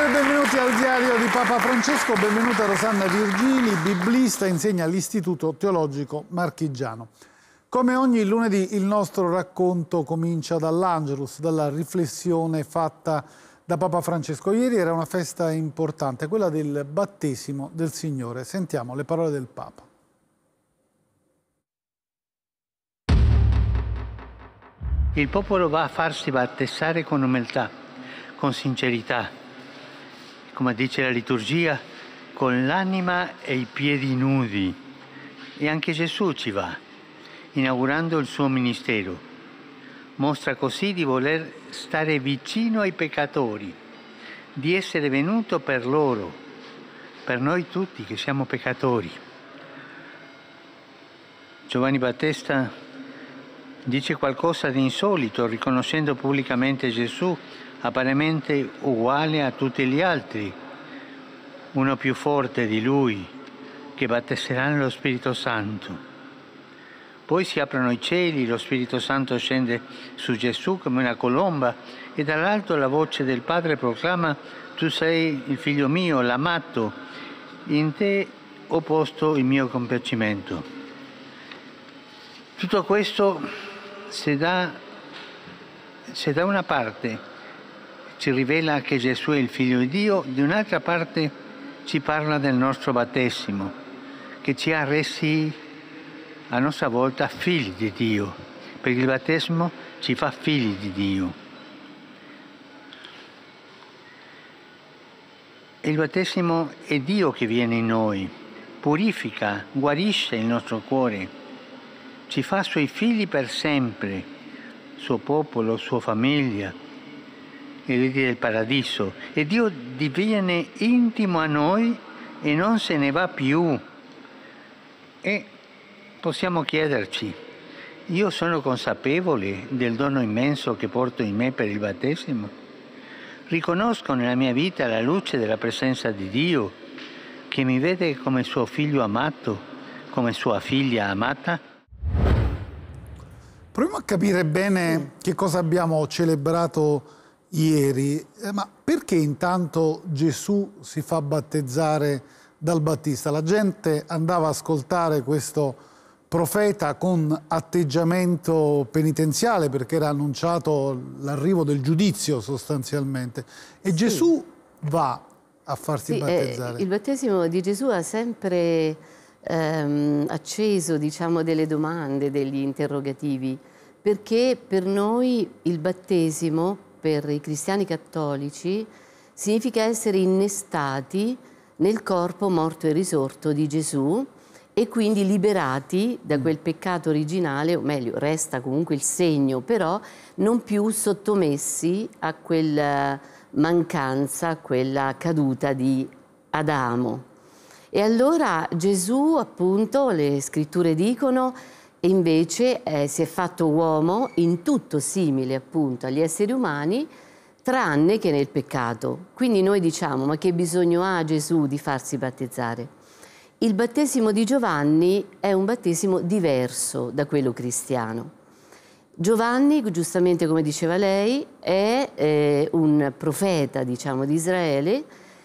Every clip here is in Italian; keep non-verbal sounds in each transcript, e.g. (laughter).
Buonasera e benvenuti al diario di Papa Francesco, benvenuta Rosanna Virgili, biblista, insegna all'Istituto Teologico Marchigiano. Come ogni lunedì il nostro racconto comincia dall'Angelus, dalla riflessione fatta da Papa Francesco. Ieri era una festa importante, quella del battesimo del Signore. Sentiamo le parole del Papa. Il popolo va a farsi battezzare con umiltà, con sincerità come dice la liturgia, con l'anima e i piedi nudi. E anche Gesù ci va, inaugurando il suo ministero. Mostra così di voler stare vicino ai peccatori, di essere venuto per loro, per noi tutti che siamo peccatori. Giovanni Battista dice qualcosa di insolito riconoscendo pubblicamente Gesù apparentemente uguale a tutti gli altri, uno più forte di lui, che battesserà lo Spirito Santo. Poi si aprono i cieli, lo Spirito Santo scende su Gesù come una colomba e dall'alto la voce del Padre proclama, tu sei il figlio mio, l'amato, in te ho posto il mio compiacimento. Tutto questo se da, se da una parte ci rivela che Gesù è il figlio di Dio, di un'altra parte ci parla del nostro battesimo, che ci ha resi a nostra volta figli di Dio, perché il battesimo ci fa figli di Dio. Il battesimo è Dio che viene in noi, purifica, guarisce il nostro cuore, ci fa suoi figli per sempre, suo popolo, sua famiglia eredi del paradiso e Dio diviene intimo a noi e non se ne va più. E possiamo chiederci, io sono consapevole del dono immenso che porto in me per il battesimo? Riconosco nella mia vita la luce della presenza di Dio che mi vede come suo figlio amato, come sua figlia amata? Proviamo a capire bene che cosa abbiamo celebrato ieri, eh, ma perché intanto Gesù si fa battezzare dal Battista? La gente andava a ascoltare questo profeta con atteggiamento penitenziale perché era annunciato l'arrivo del giudizio sostanzialmente e sì. Gesù va a farsi sì, eh, battezzare. Eh, il battesimo di Gesù ha sempre ehm, acceso diciamo, delle domande, degli interrogativi perché per noi il battesimo per i cristiani cattolici significa essere innestati nel corpo morto e risorto di Gesù e quindi liberati da quel mm. peccato originale, o meglio, resta comunque il segno, però non più sottomessi a quella eh, mancanza, a quella caduta di Adamo. E allora Gesù, appunto, le scritture dicono, e invece eh, si è fatto uomo in tutto simile appunto agli esseri umani tranne che nel peccato. Quindi noi diciamo ma che bisogno ha Gesù di farsi battezzare? Il battesimo di Giovanni è un battesimo diverso da quello cristiano. Giovanni, giustamente come diceva lei, è eh, un profeta diciamo di Israele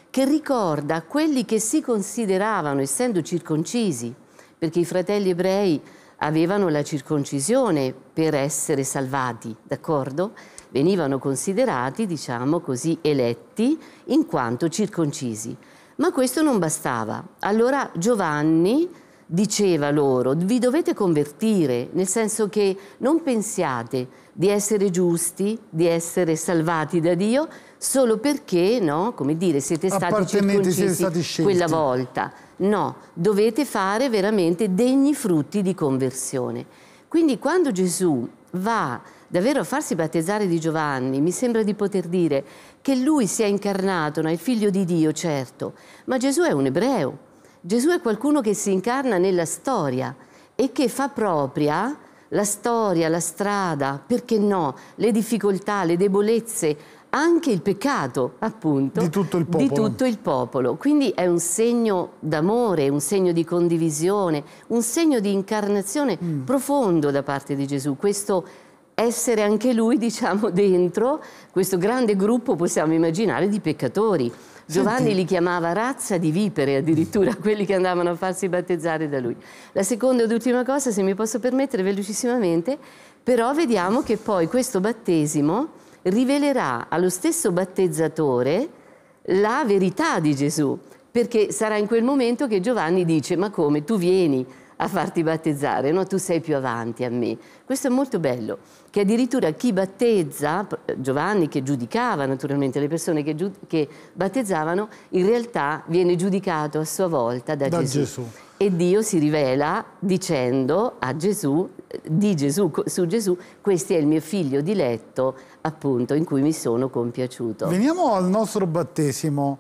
che ricorda quelli che si consideravano essendo circoncisi, perché i fratelli ebrei avevano la circoncisione per essere salvati, d'accordo? Venivano considerati, diciamo così, eletti in quanto circoncisi. Ma questo non bastava. Allora Giovanni diceva loro, vi dovete convertire, nel senso che non pensiate di essere giusti, di essere salvati da Dio, solo perché, no, come dire, siete stati circoncisi quella volta. No, dovete fare veramente degni frutti di conversione. Quindi quando Gesù va davvero a farsi battezzare di Giovanni, mi sembra di poter dire che lui si è incarnato, no, è il figlio di Dio, certo, ma Gesù è un ebreo, Gesù è qualcuno che si incarna nella storia e che fa propria la storia, la strada, perché no, le difficoltà, le debolezze, anche il peccato, appunto, di tutto il popolo. Tutto il popolo. Quindi è un segno d'amore, un segno di condivisione, un segno di incarnazione mm. profondo da parte di Gesù. Questo essere anche lui, (laughs) diciamo, dentro questo grande gruppo, possiamo immaginare, di peccatori. Giovanni Senti. li chiamava razza di vipere addirittura, (laughs) quelli che andavano a farsi battezzare da lui. La seconda ed ultima cosa, se mi posso permettere velocissimamente, però vediamo che poi questo battesimo rivelerà allo stesso battezzatore la verità di Gesù, perché sarà in quel momento che Giovanni dice ma come tu vieni a farti battezzare, no? tu sei più avanti a me. Questo è molto bello, che addirittura chi battezza, Giovanni che giudicava naturalmente le persone che, che battezzavano, in realtà viene giudicato a sua volta da, da Gesù. Gesù. E Dio si rivela dicendo a Gesù, di Gesù, su Gesù, questo è il mio figlio diletto appunto in cui mi sono compiaciuto. Veniamo al nostro battesimo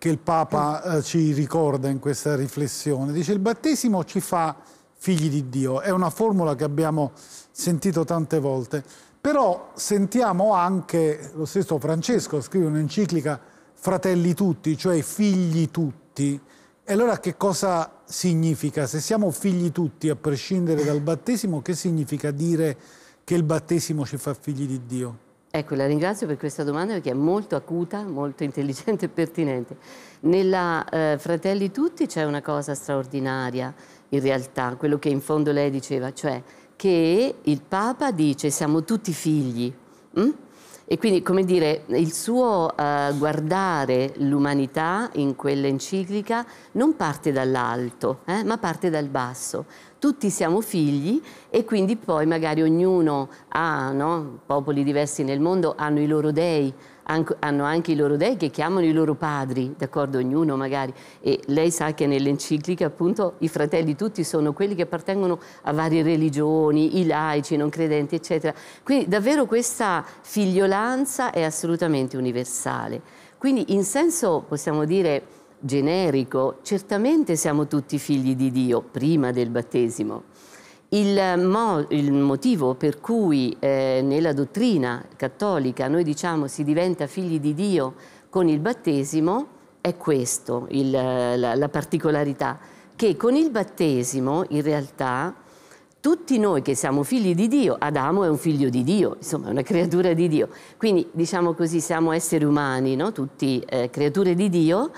che il Papa eh, ci ricorda in questa riflessione. Dice il battesimo ci fa figli di Dio, è una formula che abbiamo sentito tante volte, però sentiamo anche, lo stesso Francesco scrive un'enciclica, fratelli tutti, cioè figli tutti. E allora che cosa significa? Se siamo figli tutti, a prescindere dal battesimo, che significa dire che il battesimo ci fa figli di Dio? Ecco, la ringrazio per questa domanda perché è molto acuta, molto intelligente e pertinente. Nella eh, Fratelli Tutti c'è una cosa straordinaria, in realtà, quello che in fondo lei diceva, cioè che il Papa dice siamo tutti figli. Hm? E quindi, come dire, il suo eh, guardare l'umanità in quella enciclica non parte dall'alto, eh, ma parte dal basso. Tutti siamo figli e quindi poi magari ognuno ha, no? popoli diversi nel mondo hanno i loro dei, hanno anche i loro dei che chiamano i loro padri, d'accordo, ognuno magari. E lei sa che nell'enciclica appunto i fratelli tutti sono quelli che appartengono a varie religioni, i laici, i non credenti, eccetera. Quindi davvero questa figliolanza è assolutamente universale. Quindi in senso, possiamo dire, generico, certamente siamo tutti figli di Dio prima del battesimo, il, mo il motivo per cui eh, nella dottrina cattolica noi diciamo si diventa figli di Dio con il battesimo è questo, il, la, la particolarità, che con il battesimo in realtà tutti noi che siamo figli di Dio, Adamo è un figlio di Dio, insomma è una creatura di Dio, quindi diciamo così siamo esseri umani, no? tutti eh, creature di Dio,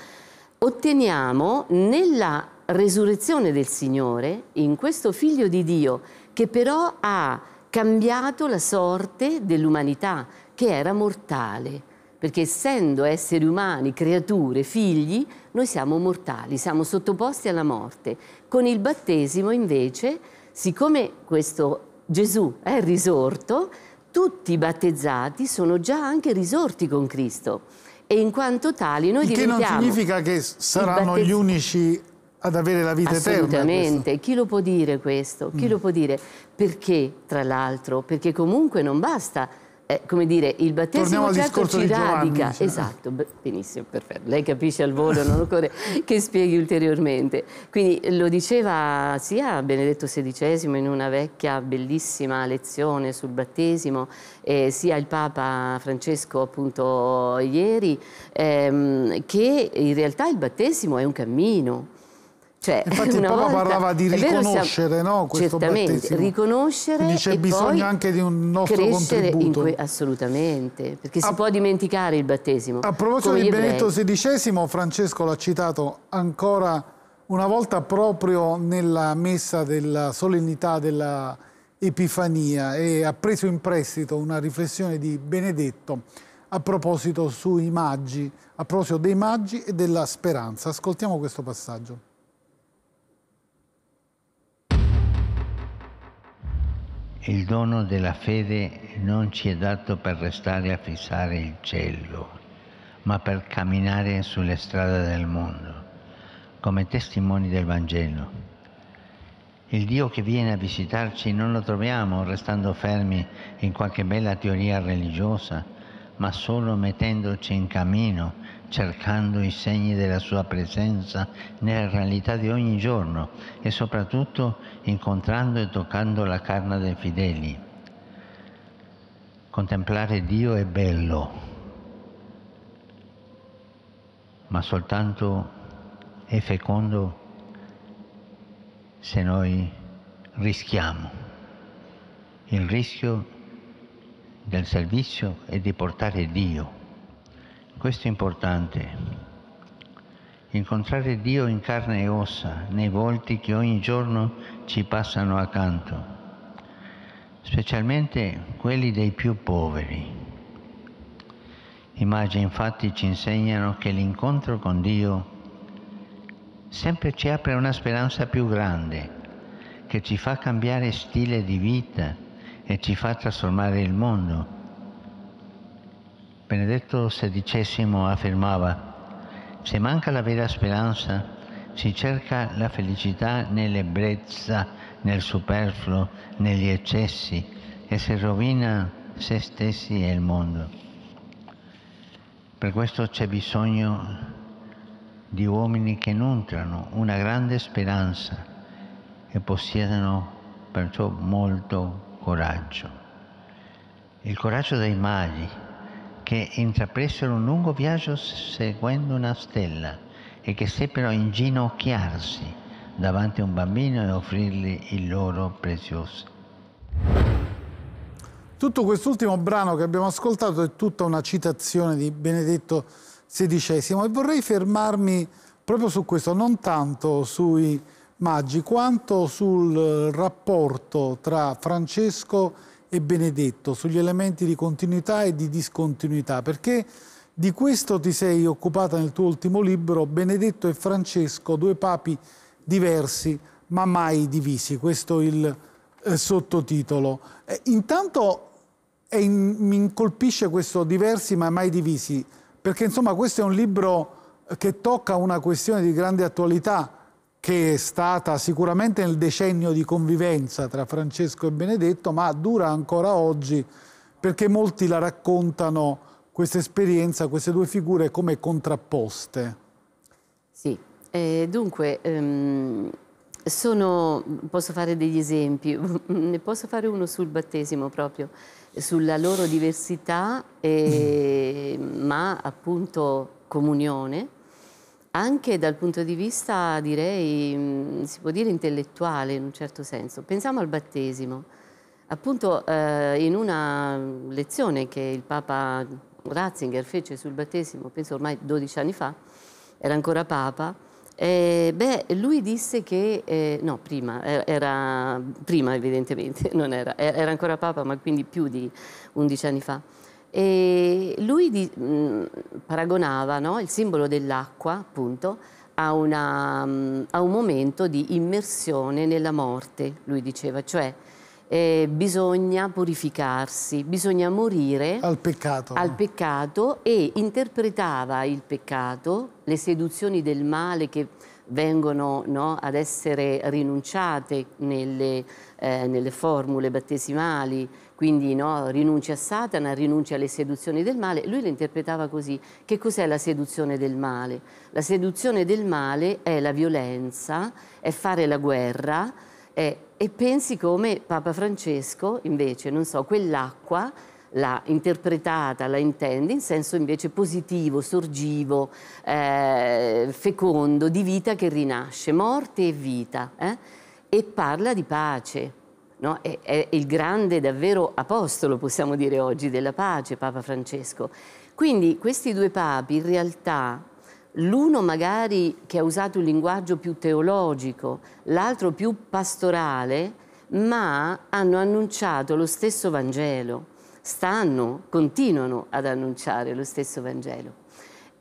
otteniamo nella resurrezione del Signore in questo figlio di Dio che però ha cambiato la sorte dell'umanità che era mortale perché essendo esseri umani, creature, figli, noi siamo mortali, siamo sottoposti alla morte. Con il battesimo invece, siccome questo Gesù è risorto, tutti i battezzati sono già anche risorti con Cristo e in quanto tali noi il diventiamo... Che non significa che saranno gli unici ad avere la vita Assolutamente. eterna. Assolutamente, chi lo può dire questo? Chi mm. lo può dire? Perché, tra l'altro? Perché comunque non basta eh, come dire, il battesimo certo ci radica. Cioè. Esatto, benissimo, perfetto. Lei capisce al volo, non occorre (laughs) che spieghi ulteriormente. Quindi lo diceva sia Benedetto XVI in una vecchia bellissima lezione sul battesimo, eh, sia il Papa Francesco appunto ieri, ehm, che in realtà il battesimo è un cammino cioè, Infatti il Papa volta, parlava di riconoscere vero, siamo, no, questo certamente, battesimo. riconoscere Quindi c'è bisogno anche di un nostro contributo. Que, assolutamente, perché a, si può dimenticare il battesimo. A proposito di Benedetto XVI, Francesco l'ha citato ancora una volta proprio nella messa della solennità dell'Epifania e ha preso in prestito una riflessione di Benedetto a proposito sui maggi, a proposito dei maggi e della speranza. Ascoltiamo questo passaggio. Il dono della fede non ci è dato per restare a fissare il cielo, ma per camminare sulle strade del mondo, come testimoni del Vangelo. Il Dio che viene a visitarci non lo troviamo restando fermi in qualche bella teoria religiosa, ma solo mettendoci in cammino cercando i segni della sua presenza nella realtà di ogni giorno e soprattutto incontrando e toccando la carne dei fedeli. Contemplare Dio è bello, ma soltanto è fecondo se noi rischiamo. Il rischio del servizio è di portare Dio questo è importante. Incontrare Dio in carne e ossa, nei volti che ogni giorno ci passano accanto, specialmente quelli dei più poveri. Immagini infatti ci insegnano che l'incontro con Dio sempre ci apre una speranza più grande, che ci fa cambiare stile di vita e ci fa trasformare il mondo Benedetto XVI affermava, se manca la vera speranza, si cerca la felicità nell'ebbrezza, nel superfluo, negli eccessi e si rovina se stessi e il mondo. Per questo c'è bisogno di uomini che nutrano una grande speranza e possiedano perciò molto coraggio. Il coraggio dei magi, che intrapresero un lungo viaggio seguendo una stella e che seppero inginocchiarsi davanti a un bambino e offrirgli il loro prezioso. Tutto quest'ultimo brano che abbiamo ascoltato è tutta una citazione di Benedetto XVI e vorrei fermarmi proprio su questo, non tanto sui Maggi quanto sul rapporto tra Francesco e e Benedetto sugli elementi di continuità e di discontinuità, perché di questo ti sei occupata nel tuo ultimo libro, Benedetto e Francesco, due papi diversi ma mai divisi, questo è il eh, sottotitolo. Eh, intanto in, mi colpisce questo diversi ma mai divisi, perché insomma questo è un libro che tocca una questione di grande attualità, che è stata sicuramente nel decennio di convivenza tra Francesco e Benedetto, ma dura ancora oggi perché molti la raccontano, questa esperienza, queste due figure come contrapposte. Sì, eh, dunque ehm, sono, posso fare degli esempi, (laughs) ne posso fare uno sul battesimo proprio, sulla loro diversità, eh, ma appunto comunione anche dal punto di vista, direi, si può dire intellettuale in un certo senso. Pensiamo al battesimo. Appunto eh, in una lezione che il Papa Ratzinger fece sul battesimo, penso ormai 12 anni fa, era ancora Papa, eh, beh, lui disse che, eh, no, prima, eh, era, prima evidentemente, (laughs) non era, era ancora Papa, ma quindi più di 11 anni fa, e lui di, mh, paragonava no, il simbolo dell'acqua, appunto, a, una, mh, a, un momento di immersione nella morte, lui diceva, cioè eh, bisogna purificarsi, bisogna morire al peccato. al peccato e interpretava il peccato, le seduzioni del male che vengono no, ad essere rinunciate nelle, eh, nelle formule battesimali, quindi no, rinuncia a Satana, rinuncia alle seduzioni del male, lui le interpretava così. Che cos'è la seduzione del male? La seduzione del male è la violenza, è fare la guerra è, e pensi come Papa Francesco invece, non so, quell'acqua l'ha interpretata, la intende in senso invece positivo, sorgivo, eh, fecondo, di vita che rinasce, morte e vita, eh? e parla di pace No? È, è, il grande davvero apostolo, possiamo dire oggi, della pace, Papa Francesco. Quindi questi due papi in realtà, l'uno magari che ha usato un linguaggio più teologico, l'altro più pastorale, ma hanno annunciato lo stesso Vangelo, stanno, continuano ad annunciare lo stesso Vangelo.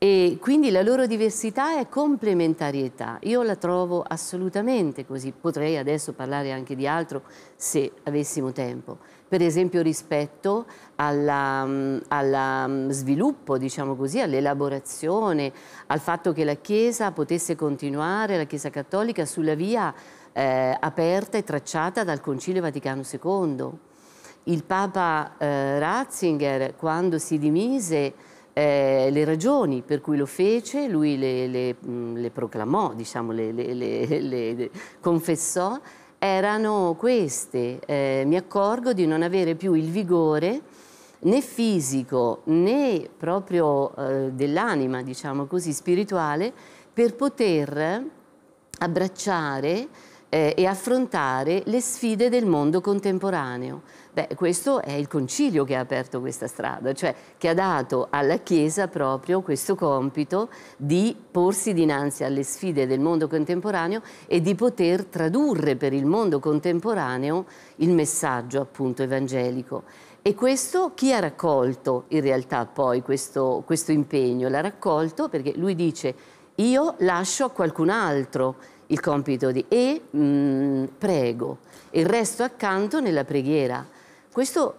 E quindi la loro diversità è complementarietà. Io la trovo assolutamente così. Potrei adesso parlare anche di altro se avessimo tempo. Per esempio rispetto allo mm, mm, sviluppo, diciamo così, all'elaborazione, al fatto che la Chiesa potesse continuare, la Chiesa Cattolica, sulla via eh, aperta e tracciata dal Concilio Vaticano II. Il Papa eh, Ratzinger, quando si dimise, eh, le ragioni per cui lo fece, lui le, le, mm, le proclamò, diciamo, le, le, confessò, erano queste. Eh, mi accorgo di non avere più il vigore né fisico né proprio eh, dell'anima, diciamo così, spirituale, per poter abbracciare eh, e affrontare le sfide del mondo contemporaneo. Beh, questo è il concilio che ha aperto questa strada, cioè che ha dato alla Chiesa proprio questo compito di porsi dinanzi alle sfide del mondo contemporaneo e di poter tradurre per il mondo contemporaneo il messaggio appunto evangelico. E questo chi ha raccolto in realtà poi questo, questo impegno? L'ha raccolto perché lui dice io lascio a qualcun altro il compito di e mh, mm, prego, il resto accanto nella preghiera. Questo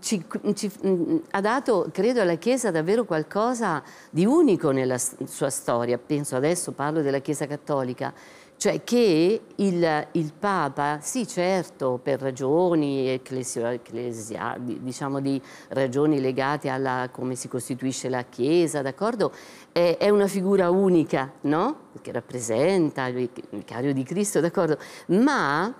ci, ci, mm, ha dato, credo, alla Chiesa davvero qualcosa di unico nella sua storia, penso adesso parlo della Chiesa Cattolica, cioè che il, il Papa, sì certo, per ragioni ecclesiali, diciamo di ragioni legate alla come si costituisce la Chiesa, d'accordo, è, è, una figura unica, no? Che rappresenta il vicario di Cristo, d'accordo, ma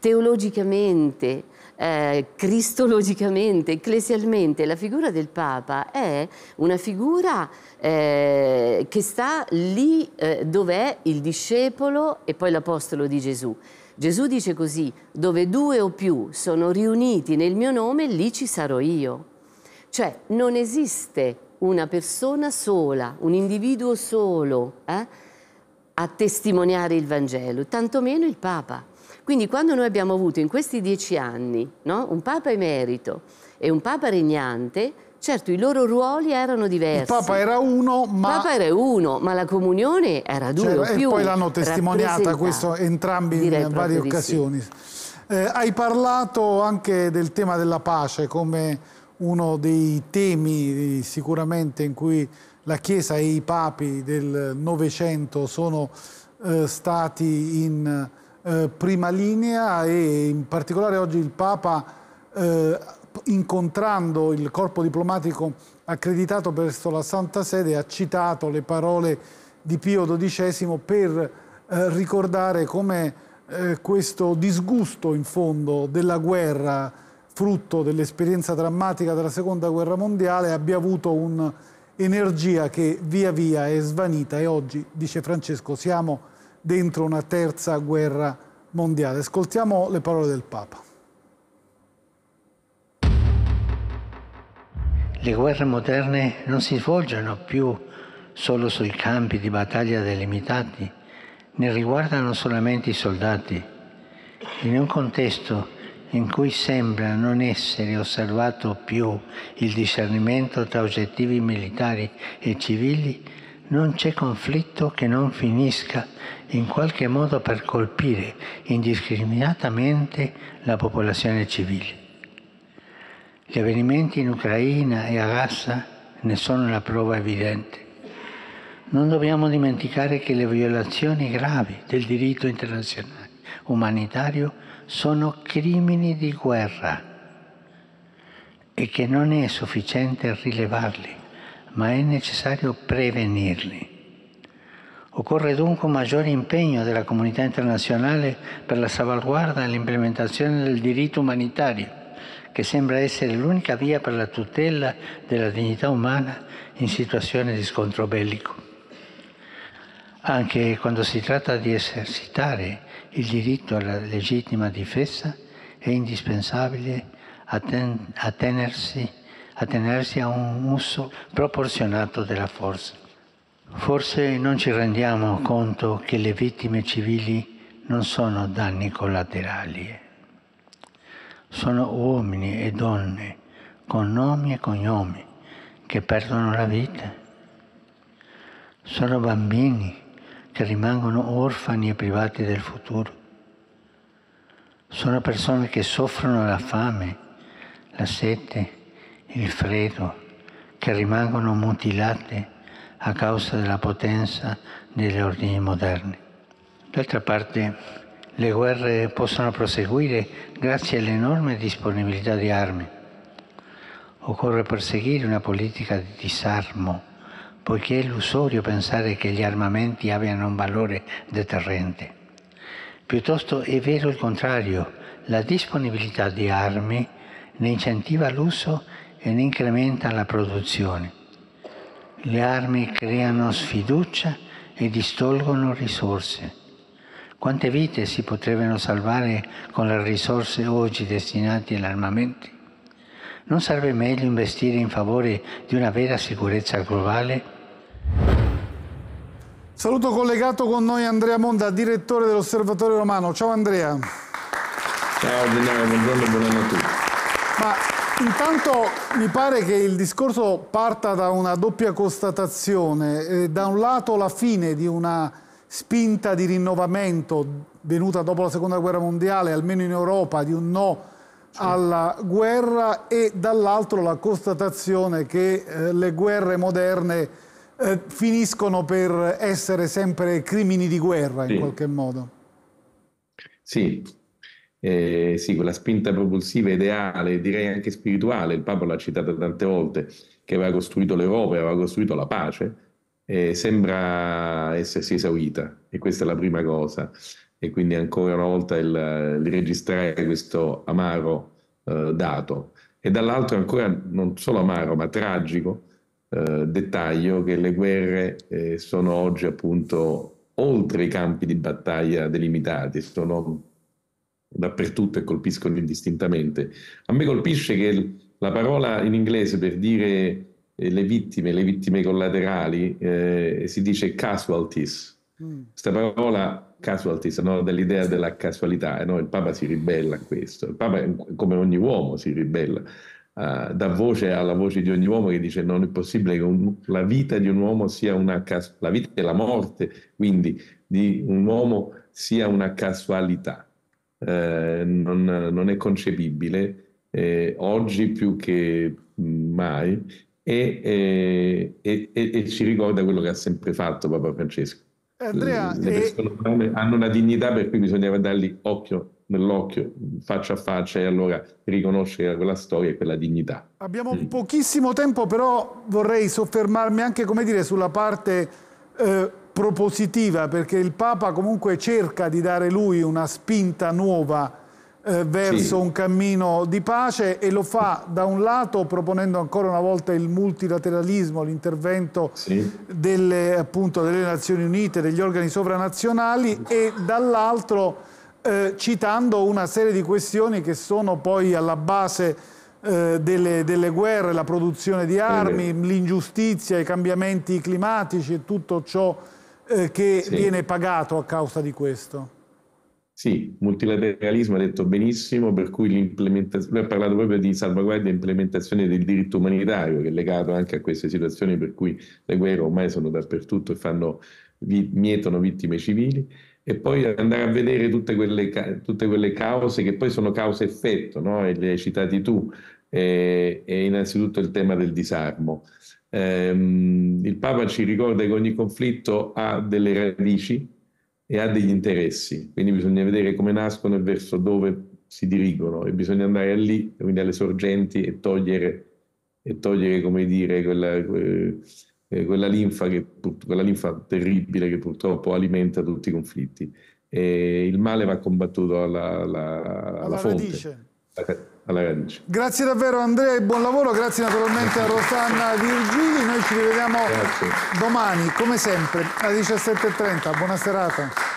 teologicamente, eh, cristologicamente, ecclesialmente, la figura del Papa è una figura eh, che sta lì eh, è il discepolo e poi l'apostolo di Gesù. Gesù dice così, dove due o più sono riuniti nel mio nome, lì ci sarò io. Cioè non esiste una persona sola, un individuo solo eh, a testimoniare il Vangelo, tantomeno il Papa. Quindi quando noi abbiamo avuto in questi dieci anni no, un Papa emerito e un Papa regnante, certo i loro ruoli erano diversi. Il Papa era uno, ma... Papa era uno, ma la comunione era due cioè, più. E poi l'hanno testimoniata questo entrambi Direi in varie occasioni. Sì. Eh, hai parlato anche del tema della pace come uno dei temi eh, sicuramente in cui la Chiesa e i papi del Novecento sono eh, stati in eh, prima linea e in particolare oggi il Papa eh, incontrando il corpo diplomatico accreditato presso la Santa Sede ha citato le parole di Pio XII per eh, ricordare come eh, questo disgusto in fondo della guerra frutto dell'esperienza drammatica della seconda guerra mondiale abbia avuto un'energia che via via è svanita e oggi, dice Francesco, siamo dentro una terza guerra mondiale. Ascoltiamo le parole del Papa. Le guerre moderne non si svolgono più solo sui campi di battaglia delimitati, ne riguardano solamente i soldati. In un contesto in cui sembra non essere osservato più il discernimento tra oggettivi militari e civili, non c'è conflitto che non finisca in qualche modo per colpire indiscriminatamente la popolazione civile. Gli avvenimenti in Ucraina e a Gaza ne sono la prova evidente. Non dobbiamo dimenticare che le violazioni gravi del diritto internazionale umanitario sono crimini di guerra e che non è sufficiente rilevarli ma è necessario prevenirli. Occorre dunque un maggiore impegno della comunità internazionale per la salvaguarda e l'implementazione del diritto umanitario, che sembra essere l'unica via per la tutela della dignità umana in situazioni di scontro bellico. Anche quando si tratta di esercitare il diritto alla legittima difesa, è indispensabile atten- attenersi attenersi a un uso proporzionato della forza. Forse non ci rendiamo conto che le vittime civili non sono danni collaterali, sono uomini e donne con nomi e cognomi che perdono la vita. Sono bambini che rimangono orfani e privati del futuro. Sono persone che soffrono la fame, la sete, il freddo, che rimangono mutilate a causa della potenza degli ordini moderni. D'altra parte, le guerre possono proseguire grazie all'enorme disponibilità di armi. Occorre perseguire una politica di disarmo, poiché è illusorio pensare che gli armamenti abbiano un valore deterrente. Piuttosto è vero il contrario, la disponibilità di armi ne incentiva l'uso e ne incrementa la produzione. Le armi creano sfiducia e distolgono risorse. Quante vite si potrebbero salvare con le risorse oggi destinate agli armamenti? Non sarebbe meglio investire in favore di una vera sicurezza globale? Saluto collegato con noi Andrea Monda, direttore dell'Osservatorio Romano. Ciao Andrea. Ciao Dinamo, buongiorno buongiorno a tutti. Ma Intanto mi pare che il discorso parta da una doppia constatazione. Eh, da un lato la fine di una spinta di rinnovamento venuta dopo la Seconda Guerra Mondiale, almeno in Europa, di un no alla guerra e dall'altro la constatazione che eh, le guerre moderne eh, finiscono per essere sempre crimini di guerra sì. in qualche modo. Sì, eh, sì, quella spinta propulsiva ideale, direi anche spirituale, il Papa l'ha citata tante volte, che aveva costruito l'Europa, aveva costruito la pace, eh, sembra essersi esaurita e questa è la prima cosa. E quindi ancora una volta il, il registrare questo amaro eh, dato e dall'altro ancora non solo amaro ma tragico eh, dettaglio che le guerre eh, sono oggi appunto oltre i campi di battaglia delimitati, sono dappertutto e colpiscono indistintamente. A me colpisce che la parola in inglese per dire eh, le vittime, le vittime collaterali, eh, si dice casualties. Questa mm. parola casualties, no? dell'idea della casualità, eh, no? il Papa si ribella a questo, il Papa come ogni uomo si ribella, uh, dà voce alla voce di ogni uomo che dice non è possibile che un, la vita di un uomo sia una casualità, la vita e la morte quindi di un uomo sia una casualità eh, non, non, è concepibile eh, oggi più che mai e, eh, e, e, e, ci ricorda quello che ha sempre fatto Papa Francesco. Andrea, le, le persone umane hanno una dignità per cui bisognava dargli occhio nell'occhio, faccia a faccia e allora riconoscere quella storia e quella dignità. Abbiamo mm. pochissimo tempo però vorrei soffermarmi anche dire, sulla parte... Eh, propositiva perché il Papa comunque cerca di dare lui una spinta nuova eh, verso sì. un cammino di pace e lo fa da un lato proponendo ancora una volta il multilateralismo, l'intervento sì. delle, appunto, delle Nazioni Unite, degli organi sovranazionali e dall'altro eh, citando una serie di questioni che sono poi alla base eh, delle, delle, guerre, la produzione di armi, l'ingiustizia, i cambiamenti climatici e tutto ciò eh, che sì. viene pagato a causa di questo. Sì, multilateralismo ha detto benissimo, per cui l'implementazione, lui ha parlato proprio di salvaguardia e implementazione del diritto umanitario, che è legato anche a queste situazioni per cui le guerre ormai sono dappertutto e fanno, mietono vittime civili, e poi andare a vedere tutte quelle, tutte quelle cause che poi sono causa-effetto, no? e le hai citati tu, e, e innanzitutto il tema del disarmo ehm, il Papa ci ricorda che ogni conflitto ha delle radici e ha degli interessi, quindi bisogna vedere come nascono e verso dove si dirigono e bisogna andare lì, quindi alle sorgenti e togliere, e togliere come dire, quella, eh, quella, linfa che, quella linfa terribile che purtroppo alimenta tutti i conflitti. E il male va combattuto alla, alla, alla fonte. Radice alla radice. Grazie davvero Andrea e buon lavoro, grazie naturalmente a Rosanna Virgili, noi ci rivediamo grazie. domani come sempre alle 17.30, buona serata.